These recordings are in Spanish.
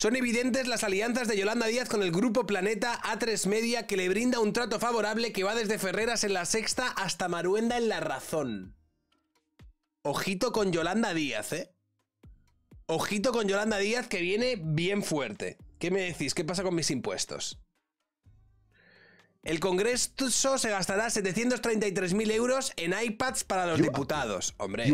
Son evidentes las alianzas de Yolanda Díaz con el grupo Planeta A3 Media que le brinda un trato favorable que va desde Ferreras en la sexta hasta Maruenda en la razón. Ojito con Yolanda Díaz, ¿eh? Ojito con Yolanda Díaz que viene bien fuerte. ¿Qué me decís? ¿Qué pasa con mis impuestos? El Congreso se gastará 733.000 euros en iPads para los diputados. Hombre,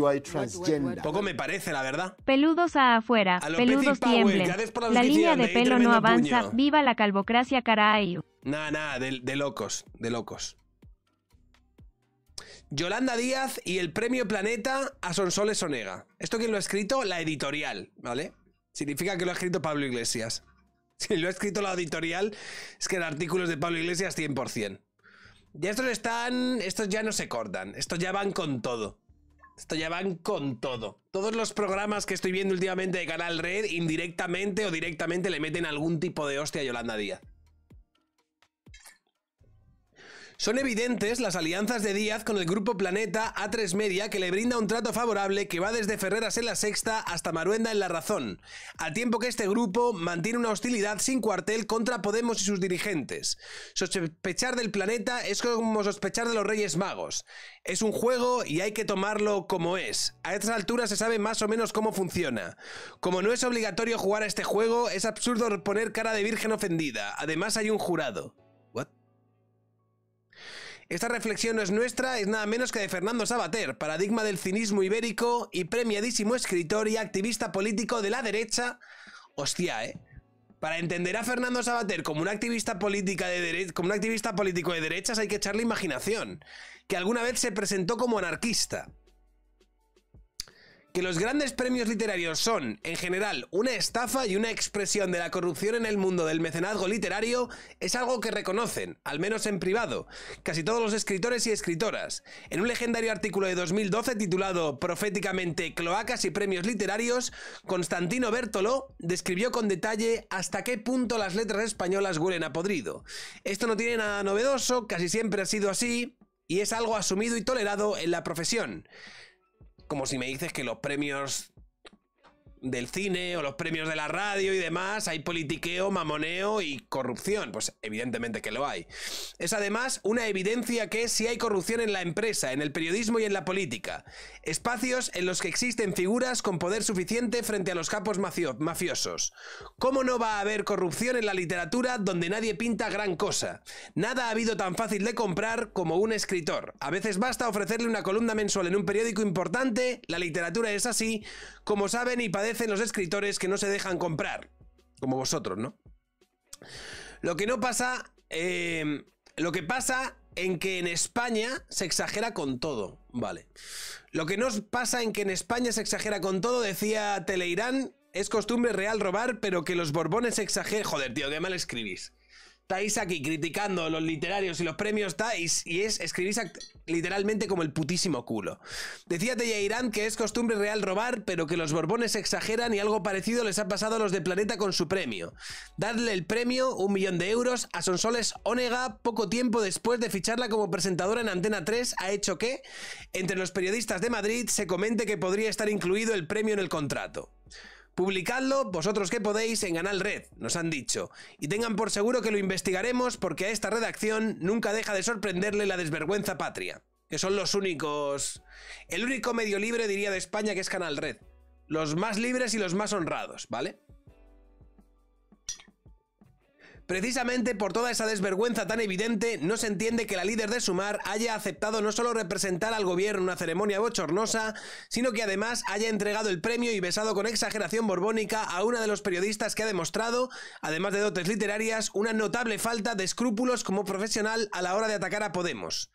poco me parece, la verdad. Peludos a afuera, peludos tiemblen. Eh, la línea de eh, pelo no avanza, viva la calvocracia carayu. Nada, nada, de, locos, de locos. Yolanda Díaz y el premio Planeta a Sonsoles Onega. Esto quién lo ha escrito, la editorial, ¿vale? Significa que lo ha escrito Pablo Iglesias. Si lo ha escrito la editorial, es que el artículos de Pablo Iglesias 100%. Ya estos están. Estos ya no se cortan. Estos ya van con todo. Esto ya van con todo. Todos los programas que estoy viendo últimamente de Canal Red, indirectamente o directamente le meten algún tipo de hostia a Yolanda Díaz. Son evidentes las alianzas de Díaz con el grupo Planeta A3 Media que le brinda un trato favorable que va desde Ferreras en la Sexta hasta Maruenda en La Razón, al tiempo que este grupo mantiene una hostilidad sin cuartel contra Podemos y sus dirigentes. Sospechar del Planeta es como sospechar de los Reyes Magos. Es un juego y hay que tomarlo como es. A estas alturas se sabe más o menos cómo funciona. Como no es obligatorio jugar a este juego, es absurdo poner cara de virgen ofendida. Además hay un jurado. Esta reflexión no es nuestra, es nada menos que de Fernando Sabater, paradigma del cinismo ibérico y premiadísimo escritor y activista político de la derecha. Hostia, ¿eh? Para entender a Fernando Sabater como un activista de como activista político de derechas hay que echarle imaginación, que alguna vez se presentó como anarquista que los grandes premios literarios son, en general, una estafa y una expresión de la corrupción en el mundo del mecenazgo literario es algo que reconocen, al menos en privado, casi todos los escritores y escritoras. En un legendario artículo de 2012 titulado Proféticamente Cloacas y Premios Literarios, Constantino Bertolo describió con detalle hasta qué punto las letras españolas huelen a podrido. Esto no tiene nada novedoso, casi siempre ha sido así, y es algo asumido y tolerado en la profesión como si me dices que los premios del cine o los premios de la radio y demás, hay politiqueo, mamoneo y corrupción. Pues evidentemente que lo hay. Es además una evidencia que si hay corrupción en la empresa, en el periodismo y en la política. Espacios en los que existen figuras con poder suficiente frente a los capos mafiosos. ¿Cómo no va a haber corrupción en la literatura donde nadie pinta gran cosa? Nada ha habido tan fácil de comprar como un escritor. A veces basta ofrecerle una columna mensual en un periódico importante, la literatura es así, como saben y padecen los escritores que no se dejan comprar, como vosotros, ¿no? Lo que no pasa, em, lo que pasa en que en España se exagera con todo, vale. Lo que nos pasa en que en España se exagera con todo, decía Teleirán, es costumbre real robar, pero que los borbones exageren. Joder, tío, qué mal escribís. Estáis aquí criticando los literarios y los premios, estáis, y es, escribís literalmente como el putísimo culo. Decía Teyairán que es costumbre real robar, pero que los borbones exageran y algo parecido les ha pasado a los de Planeta con su premio. Darle el premio, un millón de euros, a Sonsoles Onega poco tiempo después de ficharla como presentadora en Antena 3 ha hecho que, entre los periodistas de Madrid, se comente que podría estar incluido el premio en el contrato. Publicadlo vosotros que podéis en Canal Red, nos han dicho, y tengan por seguro que lo investigaremos porque a esta redacción nunca deja de sorprenderle la desvergüenza patria, que son los únicos... El único medio libre, diría, de España que es Canal Red. Los más libres y los más honrados, ¿vale? Precisamente por toda esa desvergüenza tan evidente, no se entiende que la líder de Sumar haya aceptado no solo representar al gobierno en una ceremonia bochornosa, sino que además haya entregado el premio y besado con exageración borbónica a una de los periodistas que ha demostrado, además de dotes literarias, una notable falta de escrúpulos como profesional a la hora de atacar a Podemos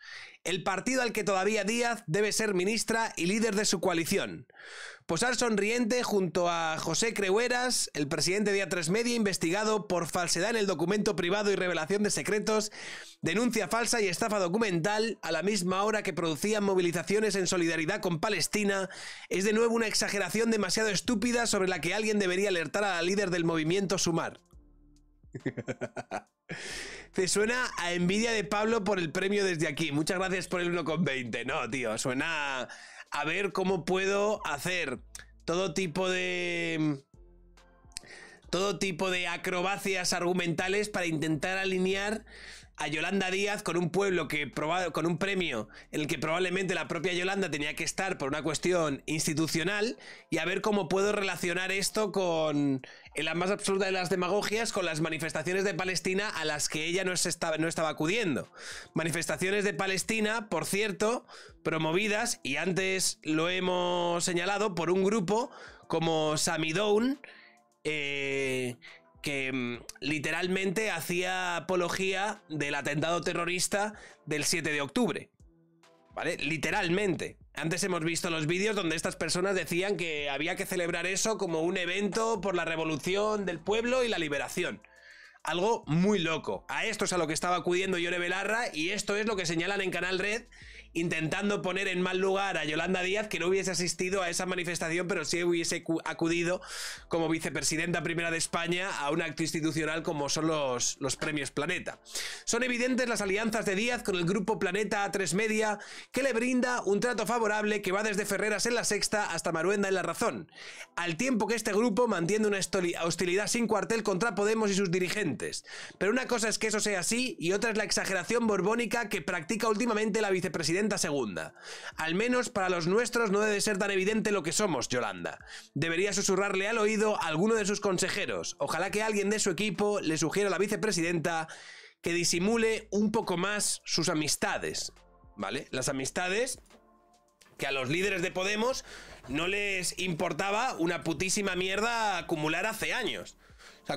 el partido al que todavía Díaz debe ser ministra y líder de su coalición. Posar sonriente junto a José Creueras, el presidente de A3 Media, investigado por falsedad en el documento privado y revelación de secretos, denuncia falsa y estafa documental a la misma hora que producían movilizaciones en solidaridad con Palestina, es de nuevo una exageración demasiado estúpida sobre la que alguien debería alertar a la líder del movimiento Sumar. Te suena a envidia de Pablo por el premio desde aquí. Muchas gracias por el 1,20. No, tío, suena a ver cómo puedo hacer todo tipo de todo tipo de acrobacias argumentales para intentar alinear a Yolanda Díaz con un pueblo que probado, con un premio en el que probablemente la propia Yolanda tenía que estar por una cuestión institucional y a ver cómo puedo relacionar esto con en la más absurda de las demagogias con las manifestaciones de Palestina a las que ella no, estaba, no estaba acudiendo. Manifestaciones de Palestina, por cierto, promovidas y antes lo hemos señalado por un grupo como Samidoun... eh, que mm, literalmente hacía apología del atentado terrorista del 7 de octubre. ¿Vale? Literalmente. Antes hemos visto los vídeos donde estas personas decían que había que celebrar eso como un evento por la revolución del pueblo y la liberación. Algo muy loco. A esto es a lo que estaba acudiendo Yore Belarra y esto es lo que señalan en Canal Red intentando poner en mal lugar a Yolanda Díaz, que no hubiese asistido a esa manifestación, pero sí hubiese acudido como vicepresidenta primera de España a un acto institucional como son los, premios Planeta. Son evidentes las alianzas de Díaz con el grupo Planeta A3 Media, que le brinda un trato favorable que va desde Ferreras en la Sexta hasta Maruenda en La Razón, al tiempo que este grupo mantiene una hostilidad sin cuartel contra Podemos y sus dirigentes. Pero una cosa es que eso sea así y otra es la exageración borbónica que practica últimamente la vicepresidenta Segunda. Al menos para los nuestros no debe ser tan evidente lo que somos, Yolanda. Debería susurrarle al oído a alguno de sus consejeros. Ojalá que alguien de su equipo le sugiera a la vicepresidenta que disimule un poco más sus amistades. ¿Vale? Las amistades que a los líderes de Podemos no les importaba una putísima mierda acumular hace años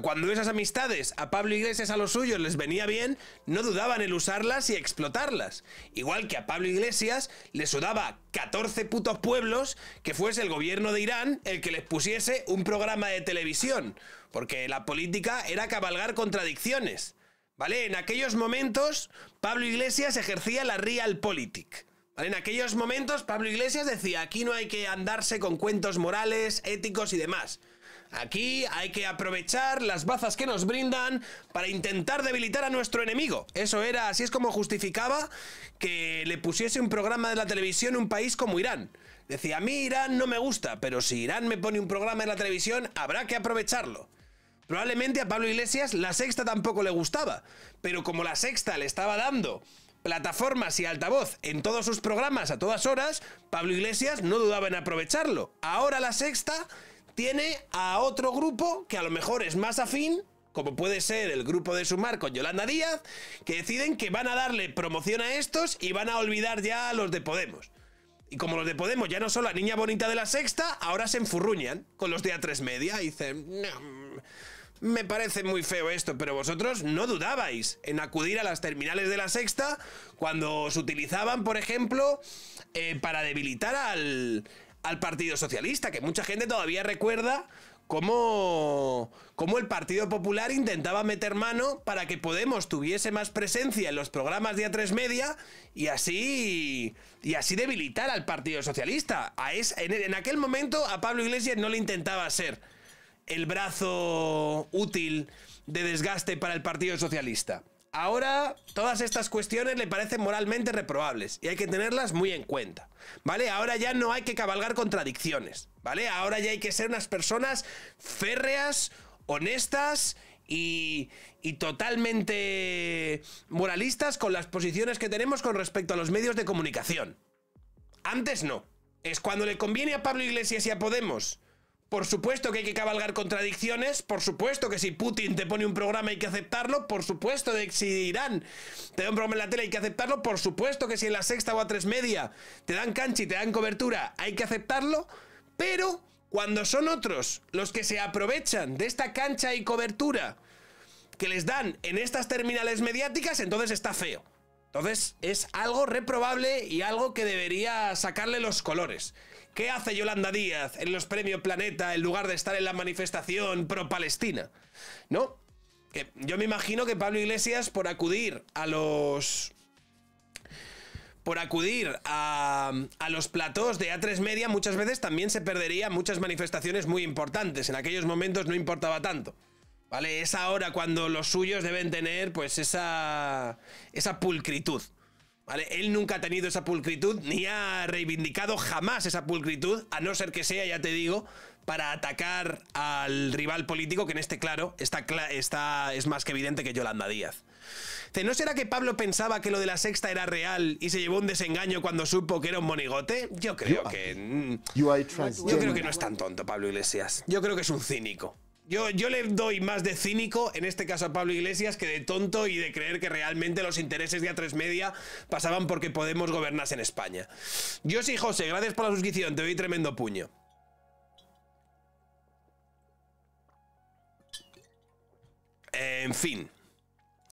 cuando esas amistades a Pablo Iglesias a los suyos les venía bien, no dudaban en usarlas y explotarlas. Igual que a Pablo Iglesias le sudaba 14 putos pueblos que fuese el gobierno de Irán el que les pusiese un programa de televisión. Porque la política era cabalgar contradicciones. ¿Vale? En aquellos momentos, Pablo Iglesias ejercía la realpolitik. ¿Vale? En aquellos momentos, Pablo Iglesias decía, aquí no hay que andarse con cuentos morales, éticos y demás. Aquí hay que aprovechar las bazas que nos brindan para intentar debilitar a nuestro enemigo. Eso era, así es como justificaba que le pusiese un programa de la televisión un país como Irán. Decía, a mí Irán no me gusta, pero si Irán me pone un programa en la televisión, habrá que aprovecharlo. Probablemente a Pablo Iglesias la sexta tampoco le gustaba, pero como la sexta le estaba dando plataformas y altavoz en todos sus programas a todas horas, Pablo Iglesias no dudaba en aprovecharlo. Ahora la sexta tiene a otro grupo que a lo mejor es más afín, como puede ser el grupo de Sumar con Yolanda Díaz, que deciden que van a darle promoción a estos y van a olvidar ya a los de Podemos. Y como los de Podemos ya no son la niña bonita de la sexta, ahora se enfurruñan con los de A3 Media y dicen... Mm, me parece muy feo esto, pero vosotros no dudabais en acudir a las terminales de la sexta cuando os utilizaban, por ejemplo, eh, para debilitar al, al Partido Socialista, que mucha gente todavía recuerda cómo, cómo, el Partido Popular intentaba meter mano para que Podemos tuviese más presencia en los programas de A3 Media y así, y así debilitar al Partido Socialista. A es, en aquel momento a Pablo Iglesias no le intentaba ser el brazo útil de desgaste para el Partido Socialista ahora todas estas cuestiones le parecen moralmente reprobables y hay que tenerlas muy en cuenta, ¿vale? Ahora ya no hay que cabalgar contradicciones, ¿vale? Ahora ya hay que ser unas personas férreas, honestas y, y, totalmente moralistas con las posiciones que tenemos con respecto a los medios de comunicación. Antes no. Es cuando le conviene a Pablo Iglesias y a Podemos por supuesto que hay que cabalgar contradicciones, por supuesto que si Putin te pone un programa hay que aceptarlo, por supuesto que si Irán te da un programa en la tele hay que aceptarlo, por supuesto que si en la sexta o a tres media te dan cancha y te dan cobertura, hay que aceptarlo, pero cuando son otros los que se aprovechan de esta cancha y cobertura que les dan en estas terminales mediáticas, entonces está feo. Entonces es algo reprobable y algo que debería sacarle los colores. ¿Qué hace Yolanda Díaz en los premios Planeta en lugar de estar en la manifestación pro-Palestina? ¿No? Que yo me imagino que Pablo Iglesias, por acudir a los. Por acudir a, los platós de A3 Media, muchas veces también se perdería muchas manifestaciones muy importantes. En aquellos momentos no importaba tanto. ¿Vale? Es ahora cuando los suyos deben tener, pues, esa. esa pulcritud. Él nunca ha tenido esa pulcritud, ni ha reivindicado jamás esa pulcritud, a no ser que sea, ya te digo, para atacar al rival político, que en este, claro, está, está, es más que evidente que Yolanda Díaz. ¿No será que Pablo pensaba que lo de la sexta era real y se llevó un desengaño cuando supo que era un monigote? Yo creo que... Yo creo que no es tan tonto Pablo Iglesias. Yo creo que es un cínico. Yo, le doy más de cínico, en este caso a Pablo Iglesias, que de tonto y de creer que realmente los intereses de A3 Media pasaban porque Podemos Gobernarse en España. Yo sí, José, gracias por la suscripción, te doy tremendo puño. En fin.